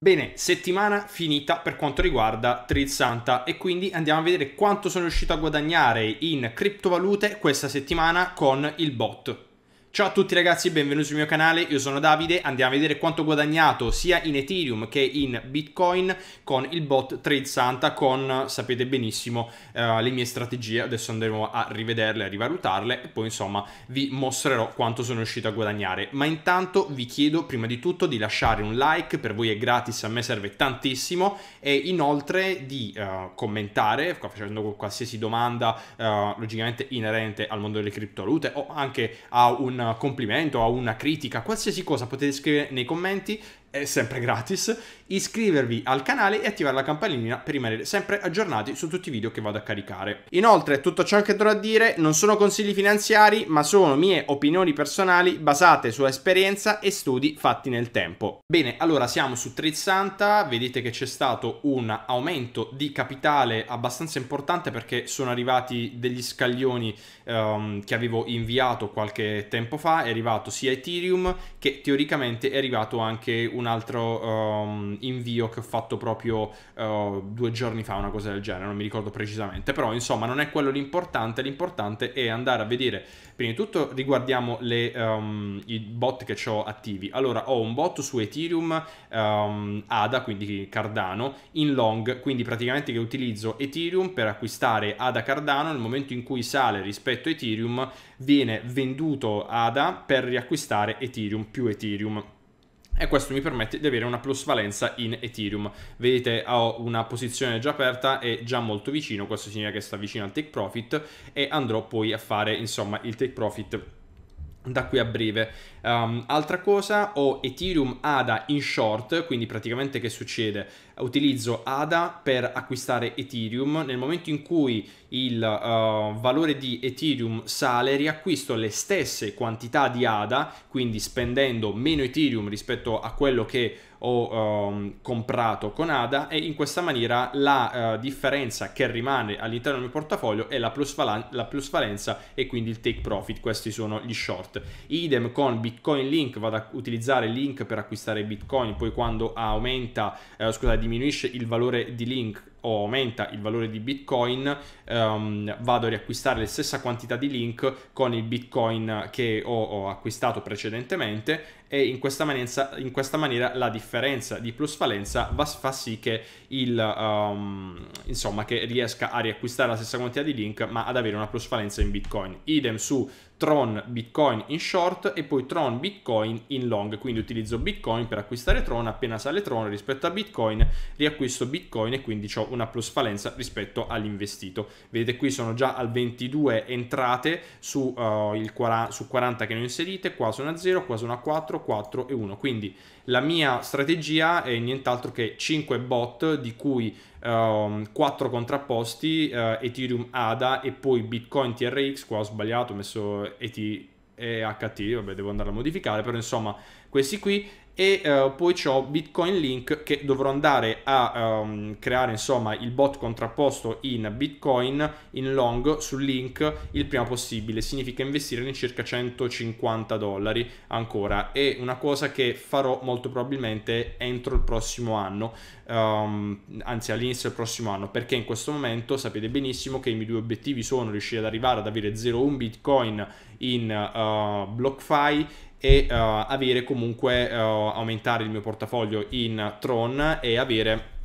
Bene, settimana finita per quanto riguarda Trade Santa e quindi andiamo a vedere quanto sono riuscito a guadagnare in criptovalute questa settimana con il bot. Ciao a tutti ragazzi, benvenuti sul mio canale, io sono Davide, andiamo a vedere quanto ho guadagnato sia in Ethereum che in Bitcoin con il bot Trade Santa con, sapete benissimo, eh, le mie strategie, adesso andremo a rivederle, a rivalutarle e poi insomma vi mostrerò quanto sono riuscito a guadagnare. Ma intanto vi chiedo prima di tutto di lasciare un like, per voi è gratis, a me serve tantissimo e inoltre di eh, commentare facendo qualsiasi domanda eh, logicamente inerente al mondo delle criptovalute o anche a un complimento, a una critica, qualsiasi cosa potete scrivere nei commenti è sempre gratis, iscrivervi al canale e attivare la campanellina per rimanere sempre aggiornati su tutti i video che vado a caricare. Inoltre, tutto ciò che dovrò dire non sono consigli finanziari, ma sono mie opinioni personali basate su esperienza e studi fatti nel tempo. Bene, allora siamo su Trade vedete che c'è stato un aumento di capitale abbastanza importante perché sono arrivati degli scaglioni um, che avevo inviato qualche tempo fa, è arrivato sia Ethereum che teoricamente è arrivato anche una altro um, invio che ho fatto proprio uh, due giorni fa, una cosa del genere, non mi ricordo precisamente, però insomma non è quello l'importante, l'importante è andare a vedere, prima di tutto riguardiamo le, um, i bot che ho attivi, allora ho un bot su Ethereum um, ADA, quindi Cardano, in long, quindi praticamente che utilizzo Ethereum per acquistare ADA Cardano, nel momento in cui sale rispetto a Ethereum viene venduto ADA per riacquistare Ethereum più Ethereum e questo mi permette di avere una plusvalenza in Ethereum. Vedete ho una posizione già aperta e già molto vicino, questo significa che sta vicino al take profit e andrò poi a fare insomma il take profit da qui a breve. Um, altra cosa, ho Ethereum ADA in short, quindi praticamente che succede? Utilizzo ADA per acquistare Ethereum, nel momento in cui il uh, valore di Ethereum sale riacquisto le stesse quantità di ADA, quindi spendendo meno Ethereum rispetto a quello che ho um, ehm, comprato con ADA e in questa maniera la uh, differenza che rimane all'interno del mio portafoglio è la, plusvalan- la plusvalenza e quindi il take profit, questi sono gli short. Idem con Bitcoin Link, vado a utilizzare Link per acquistare Bitcoin, poi quando aumenta, uh, scusa, diminuisce il valore di Link o aumenta il valore di Bitcoin, um, vado a riacquistare la stessa quantità di link con il Bitcoin che ho, ho acquistato precedentemente e in questa, manenza, in questa maniera la differenza di plusvalenza va, fa sì che, il, um, insomma, che riesca a riacquistare la stessa quantità di link ma ad avere una plusvalenza in bitcoin. Idem su Tron Bitcoin in short e poi Tron Bitcoin in long, quindi utilizzo Bitcoin per acquistare Tron, appena sale Tron rispetto a Bitcoin riacquisto Bitcoin e quindi ho una plusvalenza rispetto all'investito. Vedete qui sono già al 22 entrate su, uh, eh, 40, su 40 che ne ho inserite, qua sono a 0, qua sono a 4, 4, 4 e 1. Quindi la mia strategia è nient'altro che 5 bot, di cui um, ehm, 4 contrapposti, uh, Ethereum ADA e poi Bitcoin TRX, qua ho sbagliato, ho messo ETHT, vabbè devo andare a modificare, però insomma questi qui e uh, poi ho Bitcoin Link che dovrò andare a um, creare insomma il bot contrapposto in Bitcoin in long sul Link il prima possibile significa investire in circa 150 dollari ancora è una cosa che farò molto probabilmente entro il prossimo anno um, anzi all'inizio del prossimo anno perché in questo momento sapete benissimo che i miei due obiettivi sono riuscire ad arrivare ad avere 0,1 Bitcoin in uh, eh, BlockFi e uh, avere comunque uh, aumentare il mio portafoglio in Tron e avere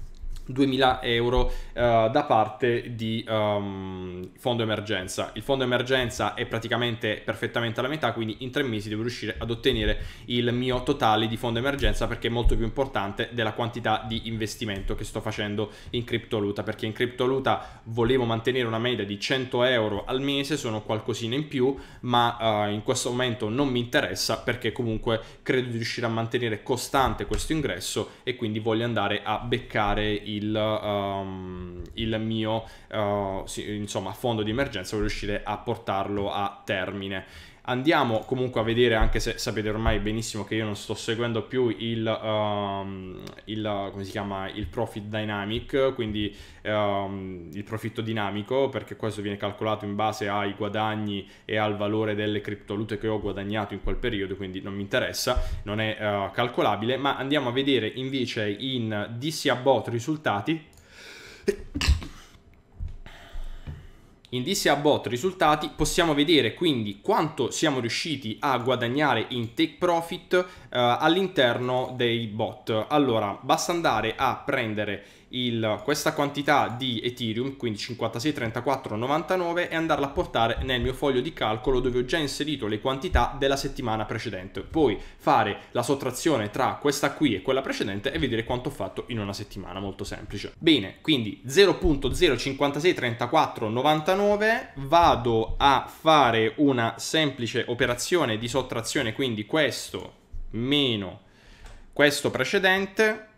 2000 euro uh, da parte di um, fondo emergenza. Il fondo emergenza è praticamente perfettamente alla metà, quindi in tre mesi devo riuscire ad ottenere il mio totale di fondo emergenza perché è molto più importante della quantità di investimento che sto facendo in criptovaluta, perché in criptovaluta volevo mantenere una media di 100 euro al mese, sono qualcosina in più, ma uh, in questo momento non mi interessa perché comunque credo di riuscire a mantenere costante questo ingresso e quindi voglio andare a beccare i il, um, il mio uh, sì, insomma, fondo di emergenza per riuscire a portarlo a termine. Andiamo comunque a vedere, anche se sapete ormai benissimo che io non sto seguendo più il, um, il come si chiama, il profit dynamic, quindi um, il profitto dinamico, perché questo viene calcolato in base ai guadagni e al valore delle criptovalute che ho guadagnato in quel periodo, quindi non mi interessa, non è uh, calcolabile, ma andiamo a vedere invece in DCA bot risultati in DCA bot risultati possiamo vedere quindi quanto siamo riusciti a guadagnare in take profit eh, all'interno dei bot. Allora, basta andare a prendere il, questa quantità di Ethereum, quindi 56,34,99 e andarla a portare nel mio foglio di calcolo dove ho già inserito le quantità della settimana precedente. Poi fare la sottrazione tra questa qui e quella precedente e vedere quanto ho fatto in una settimana, molto semplice. Bene, quindi 0.0563499 vado a fare una semplice operazione di sottrazione, quindi questo meno questo precedente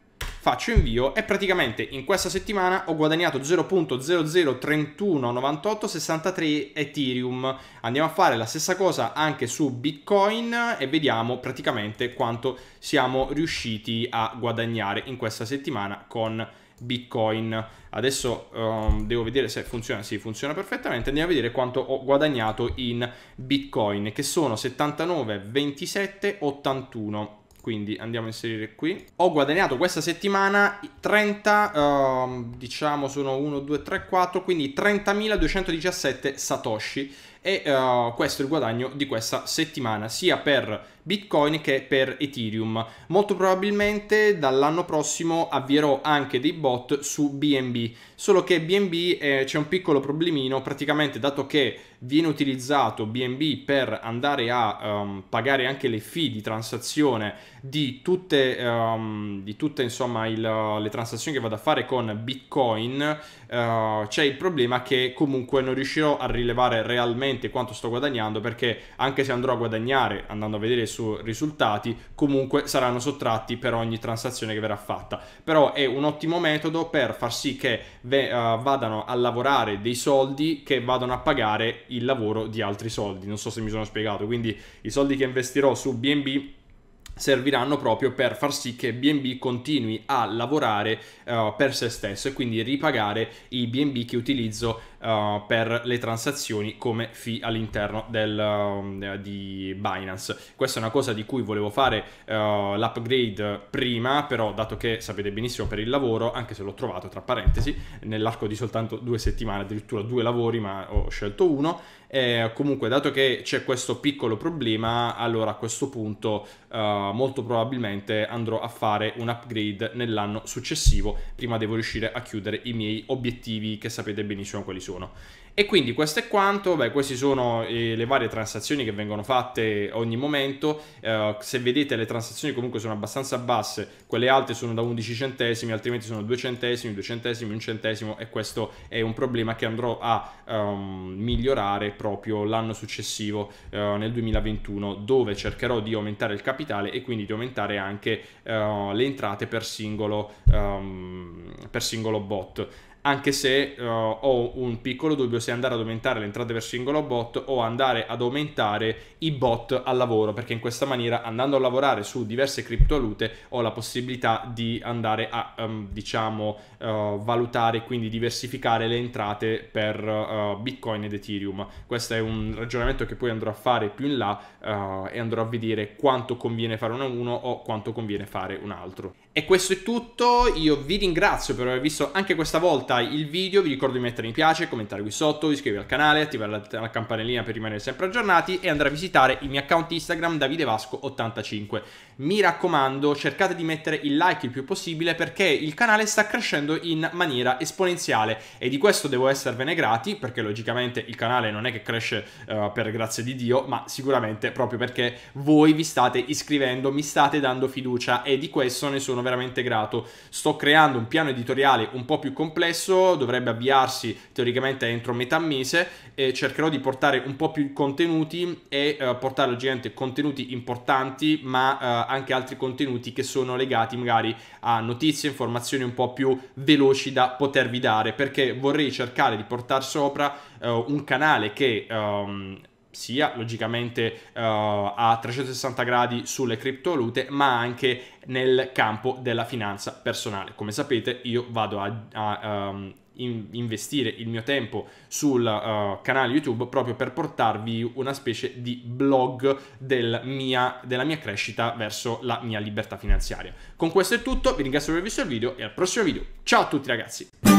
faccio invio e praticamente in questa settimana ho guadagnato 0.00319863 Ethereum. Andiamo a fare la stessa cosa anche su Bitcoin e vediamo praticamente quanto siamo riusciti a guadagnare in questa settimana con Bitcoin. Adesso um, devo vedere se funziona. Sì, funziona perfettamente. Andiamo a vedere quanto ho guadagnato in Bitcoin, che sono 79,2781 quindi andiamo a inserire qui. Ho guadagnato questa settimana 30, uh, ehm, diciamo sono 1, 2, 3, 4, quindi 30.217 satoshi e uh, questo è il guadagno di questa settimana, sia per Bitcoin che per Ethereum. Molto probabilmente dall'anno prossimo avvierò anche dei bot su BNB, solo che BNB eh, c'è un piccolo problemino, praticamente dato che viene utilizzato BNB per andare a um, pagare anche le fee di transazione di tutte, um, di tutte insomma, il, le transazioni che vado a fare con Bitcoin, eh, c'è il problema che comunque non riuscirò a rilevare realmente quanto sto guadagnando perché anche se andrò a guadagnare andando a vedere su risultati comunque saranno sottratti per ogni transazione che verrà fatta però è un ottimo metodo per far sì che ve, uh, vadano a lavorare dei soldi che vadano a pagare il lavoro di altri soldi non so se mi sono spiegato quindi i soldi che investirò su BNB serviranno proprio per far sì che BNB continui a lavorare uh, per se stesso e quindi ripagare i BNB che utilizzo eh, per le transazioni come fee all'interno del, um, eh, di Binance. Questa è una cosa di cui volevo fare uh, l'upgrade prima, però dato che sapete benissimo per il lavoro, anche se l'ho trovato tra parentesi, nell'arco di soltanto due settimane, addirittura due lavori, ma ho scelto uno, eh, comunque, dato che c'è questo piccolo problema, allora a questo punto eh, molto probabilmente andrò a fare un upgrade nell'anno successivo. Prima devo riuscire a chiudere i miei obiettivi, che sapete benissimo quali sono nessuno. E quindi questo è quanto, Beh, queste sono eh, le varie transazioni che vengono fatte ogni momento, eh, se vedete le transazioni comunque sono abbastanza basse, quelle alte sono da 11 centesimi, altrimenti sono 2 centesimi, 2 centesimi, 1 centesimo e questo è un problema che andrò a um, migliorare proprio l'anno successivo, eh, nel 2021, dove cercherò di aumentare il capitale e quindi di aumentare anche eh, le entrate per singolo, um, per singolo bot anche se uh, ho un piccolo dubbio se andare ad aumentare le entrate per singolo bot o andare ad aumentare i bot al lavoro, perché in questa maniera andando a lavorare su diverse criptovalute ho la possibilità di andare a um, diciamo uh, valutare, quindi diversificare le entrate per uh, Bitcoin ed Ethereum. Questo è un ragionamento che poi andrò a fare più in là e andrò a vedere quanto conviene fare uno a uno o quanto conviene fare un altro. E questo è tutto, io vi ringrazio per aver visto anche questa volta il video, vi ricordo di mettere mi piace, commentare qui sotto, iscrivervi al canale, attivare la, la campanellina per rimanere sempre aggiornati e andare a visitare il mio account Instagram davidevasco85. Mi raccomando, cercate di mettere il like il più possibile perché il canale sta crescendo in maniera esponenziale e di questo devo esservene grati perché logicamente il canale non è che cresce uh, per grazia di Dio, ma sicuramente proprio perché voi vi state iscrivendo, mi state dando fiducia e di questo ne sono veramente grato. Sto creando un piano editoriale un po' più complesso, dovrebbe avviarsi teoricamente entro metà mese e cercherò di portare un po' più contenuti e eh, portare al gigante contenuti importanti, ma eh, anche altri contenuti che sono legati magari a notizie, informazioni un po' più veloci da potervi dare, perché vorrei cercare di portare sopra eh, un canale che... Ehm, sia logicamente uh, a 360 gradi sulle criptovalute, ma anche nel campo della finanza personale. Come sapete, io vado a, a um, in investire il mio tempo sul uh, canale YouTube proprio per portarvi una specie di blog del mia, della mia crescita verso la mia libertà finanziaria. Con questo è tutto, vi ringrazio per aver visto il video e al prossimo video. Ciao a tutti ragazzi!